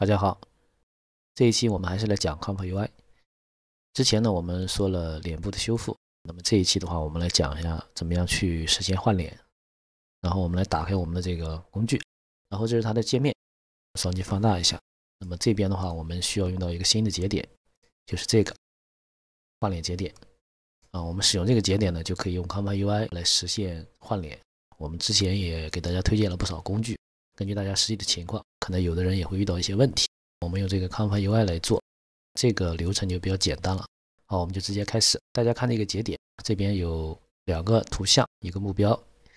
大家好，这一期我们还是来讲 ComfyUI。之前呢，我们说了脸部的修复，那么这一期的话，我们来讲一下怎么样去实现换脸。然后我们来打开我们的这个工具，然后这是它的界面，双击放大一下。那么这边的话，我们需要用到一个新的节点，就是这个换脸节点。啊，我们使用这个节点呢，就可以用 ComfyUI 来实现换脸。我们之前也给大家推荐了不少工具。根据大家实际的情况，可能有的人也会遇到一些问题。我们用这个 c 康 a UI 来做，这个流程就比较简单了。好，我们就直接开始。大家看这个节点，这边有两个图像，一个目标，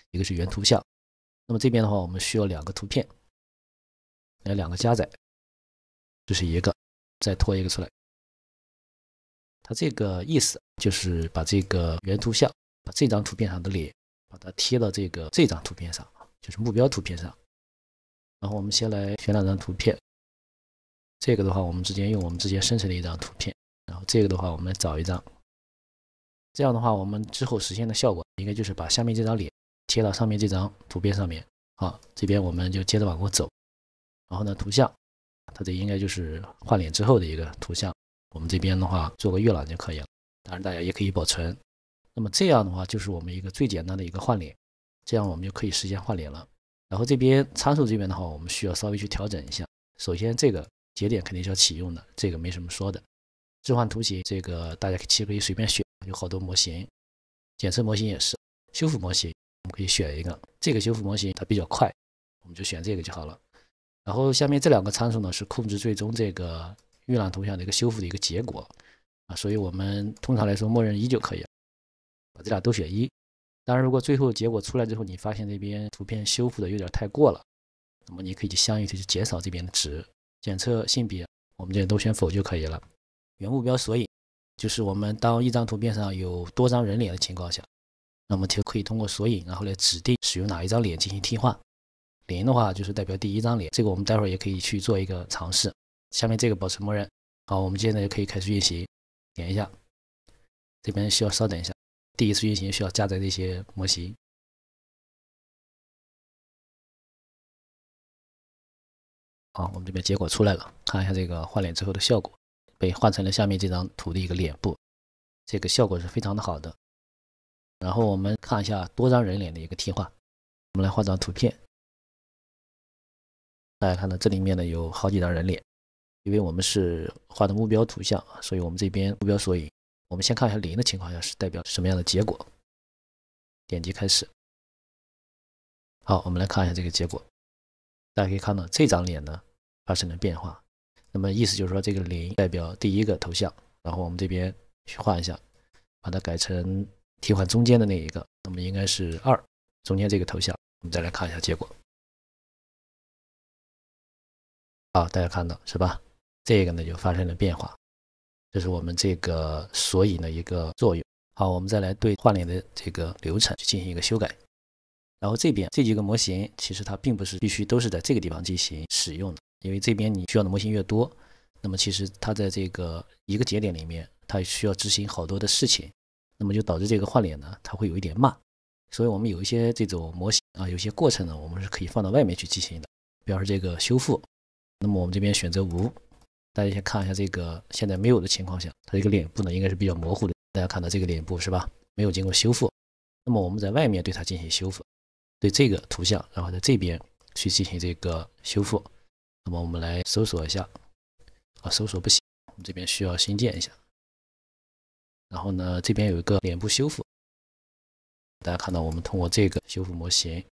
一个是原图像。那么这边的话，我们需要两个图片，来两个加载，这是一个，再拖一个出来。它这个意思就是把这个原图像，把这张图片上的脸，把它贴到这个这张图片上，就是目标图片上。然后我们先来选两张图片，这个的话我们直接用我们之前生成的一张图片，然后这个的话我们来找一张，这样的话我们之后实现的效果应该就是把下面这张脸贴到上面这张图片上面。好，这边我们就接着往过走，然后呢图像，它这应该就是换脸之后的一个图像，我们这边的话做个预览就可以了，当然大家也可以保存。那么这样的话就是我们一个最简单的一个换脸，这样我们就可以实现换脸了。然后这边参数这边的话，我们需要稍微去调整一下。首先，这个节点肯定是要启用的，这个没什么说的。置换图形这个大家其实可以随便选，有好多模型，检测模型也是，修复模型我们可以选一个。这个修复模型它比较快，我们就选这个就好了。然后下面这两个参数呢，是控制最终这个预览图像的一个修复的一个结果啊，所以我们通常来说默认一就可以了，把这俩都选一。当然，如果最后结果出来之后，你发现这边图片修复的有点太过了，那么你可以相应的去减少这边的值。检测性别，我们这都选否就可以了。原目标索引，就是我们当一张图片上有多张人脸的情况下，那么就可以通过索引然后来指定使用哪一张脸进行替换。零的话就是代表第一张脸，这个我们待会儿也可以去做一个尝试。下面这个保持默认，好，我们现在就可以开始运行，点一下，这边需要稍等一下。第一次运行需要加载这些模型。好，我们这边结果出来了，看一下这个换脸之后的效果，被换成了下面这张图的一个脸部，这个效果是非常的好的。然后我们看一下多张人脸的一个替换，我们来换张图片，大家看到这里面呢有好几张人脸，因为我们是画的目标图像，所以我们这边目标索引。我们先看一下零的情况下是代表什么样的结果。点击开始。好，我们来看一下这个结果。大家可以看到这张脸呢发生了变化。那么意思就是说，这个零代表第一个头像。然后我们这边去画一下，把它改成替换中间的那一个。那么应该是二，中间这个头像。我们再来看一下结果。好，大家看到是吧？这个呢就发生了变化。这是我们这个索引的一个作用。好，我们再来对换脸的这个流程去进行一个修改。然后这边这几个模型，其实它并不是必须都是在这个地方进行使用的，因为这边你需要的模型越多，那么其实它在这个一个节点里面，它需要执行好多的事情，那么就导致这个换脸呢，它会有一点慢。所以我们有一些这种模型啊，有些过程呢，我们是可以放到外面去进行的，比方说这个修复。那么我们这边选择无。大家先看一下这个，现在没有的情况下，它这个脸部呢应该是比较模糊的。大家看到这个脸部是吧？没有经过修复。那么我们在外面对它进行修复，对这个图像，然后在这边去进行这个修复。那么我们来搜索一下，啊，搜索不行，我们这边需要新建一下。然后呢，这边有一个脸部修复。大家看到我们通过这个修复模型，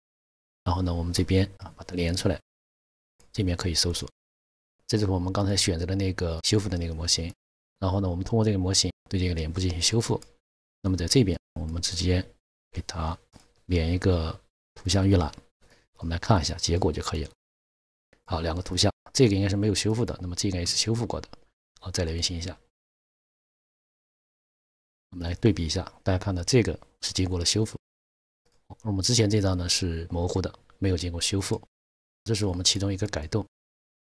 然后呢，我们这边啊把它连出来，这边可以搜索。这就是我们刚才选择的那个修复的那个模型，然后呢，我们通过这个模型对这个脸部进行修复。那么在这边，我们直接给它连一个图像预览，我们来看一下结果就可以了。好，两个图像，这个应该是没有修复的，那么这个也是修复过的。好，再来运行一下，我们来对比一下，大家看到这个是经过了修复，我们之前这张呢是模糊的，没有经过修复。这是我们其中一个改动。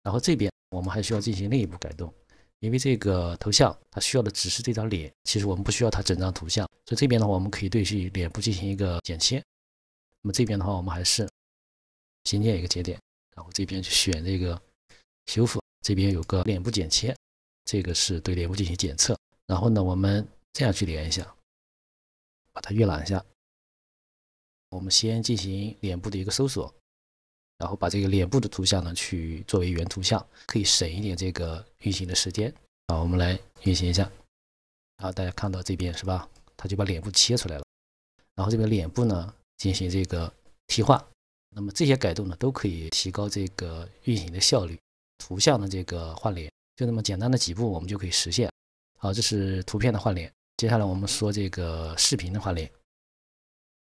然后这边我们还需要进行另一部改动，因为这个头像它需要的只是这张脸，其实我们不需要它整张图像，所以这边的话我们可以对去脸部进行一个剪切。那么这边的话我们还是新建一个节点，然后这边去选这个修复，这边有个脸部剪切，这个是对脸部进行检测。然后呢我们这样去连一下，把它预览一下。我们先进行脸部的一个搜索。然后把这个脸部的图像呢，去作为原图像，可以省一点这个运行的时间啊。我们来运行一下，啊，大家看到这边是吧？它就把脸部切出来了，然后这边脸部呢进行这个替换。那么这些改动呢，都可以提高这个运行的效率。图像的这个换脸就那么简单的几步，我们就可以实现。好，这是图片的换脸。接下来我们说这个视频的换脸，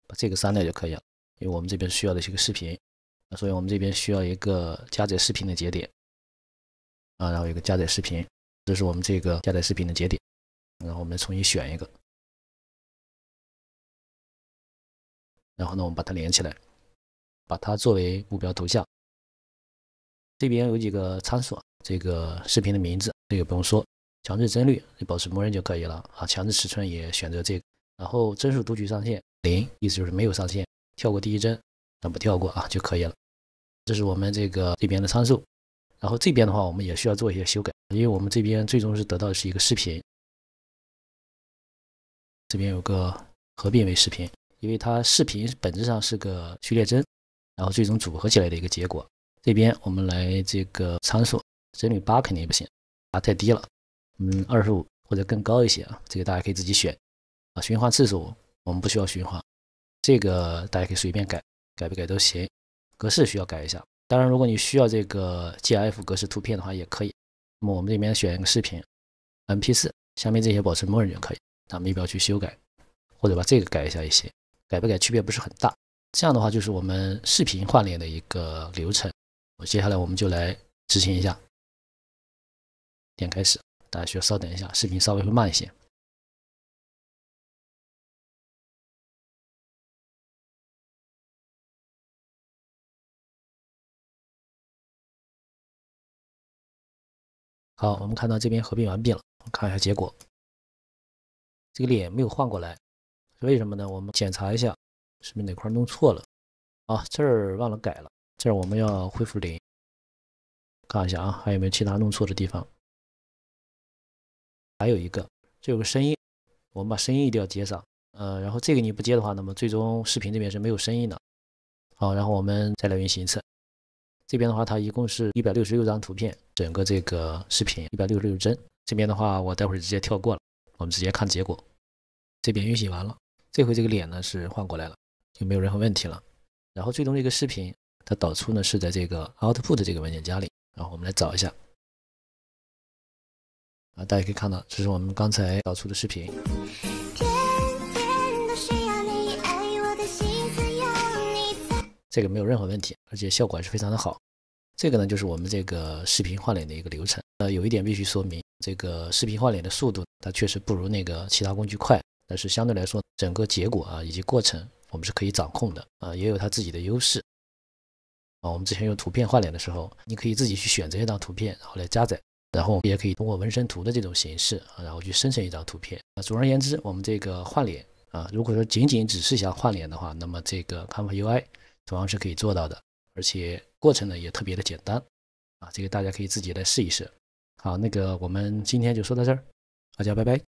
把这个删掉就可以了，因为我们这边需要的是个视频。所以我们这边需要一个加载视频的节点啊，然后一个加载视频，这是我们这个加载视频的节点。然后我们重新选一个，然后呢，我们把它连起来，把它作为目标图像。这边有几个参数，这个视频的名字这个不用说，强制帧率你保持默认就可以了啊，强制尺寸也选择这，然后帧数读取上限零，意思就是没有上限，跳过第一帧。那么跳过啊就可以了，这是我们这个这边的参数。然后这边的话，我们也需要做一些修改，因为我们这边最终是得到的是一个视频。这边有个合并为视频，因为它视频本质上是个序列帧，然后最终组合起来的一个结果。这边我们来这个参数，帧率八肯定不行，啊太低了，嗯，二十五或者更高一些啊，这个大家可以自己选啊。循环次数我们不需要循环，这个大家可以随便改。改不改都行，格式需要改一下。当然，如果你需要这个 GIF 格式图片的话，也可以。那么我们这边选一个视频，MP4，下面这些保持默认就可以。咱们也不要去修改，或者把这个改一下也行。改不改区别不是很大。这样的话，就是我们视频换脸的一个流程。我接下来我们就来执行一下，点开始，大家需要稍等一下，视频稍微会慢一些。好，我们看到这边合并完毕了，看一下结果，这个脸没有换过来，为什么呢？我们检查一下，是不是哪块弄错了？啊，这儿忘了改了，这儿我们要恢复零，看一下啊，还有没有其他弄错的地方？还有一个，这有个声音，我们把声音一定要接上，呃，然后这个你不接的话，那么最终视频这边是没有声音的。好，然后我们再来运行一次。这边的话，它一共是一百六十六张图片，整个这个视频一百六十六帧。这边的话，我待会儿直接跳过了，我们直接看结果。这边运行完了，这回这个脸呢是换过来了，就没有任何问题了。然后最终这个视频它导出呢是在这个 output 这个文件夹里，然后我们来找一下。啊，大家可以看到，这是我们刚才导出的视频。这个没有任何问题，而且效果还是非常的好。这个呢，就是我们这个视频换脸的一个流程。呃，有一点必须说明，这个视频换脸的速度它确实不如那个其他工具快，但是相对来说，整个结果啊以及过程我们是可以掌控的啊，也有它自己的优势啊。我们之前用图片换脸的时候，你可以自己去选择一张图片，然后来加载，然后也可以通过纹身图的这种形式啊，然后去生成一张图片。啊，总而言之，我们这个换脸啊，如果说仅仅只是想换脸的话，那么这个 c o m f a u i 同样是可以做到的，而且过程呢也特别的简单啊！这个大家可以自己来试一试。好，那个我们今天就说到这儿，大家拜拜。